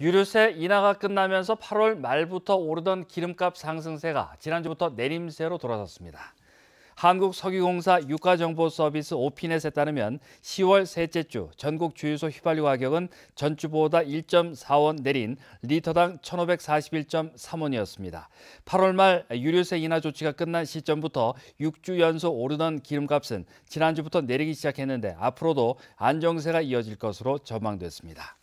유류세 인하가 끝나면서 8월 말부터 오르던 기름값 상승세가 지난주부터 내림세로 돌아섰습니다. 한국석유공사 유가정보서비스 오피넷에 따르면 10월 셋째 주 전국 주유소 휘발유 가격은 전주보다 1.4원 내린 리터당 1,541.3원이었습니다. 8월 말 유류세 인하 조치가 끝난 시점부터 6주 연속 오르던 기름값은 지난주부터 내리기 시작했는데 앞으로도 안정세가 이어질 것으로 전망됐습니다.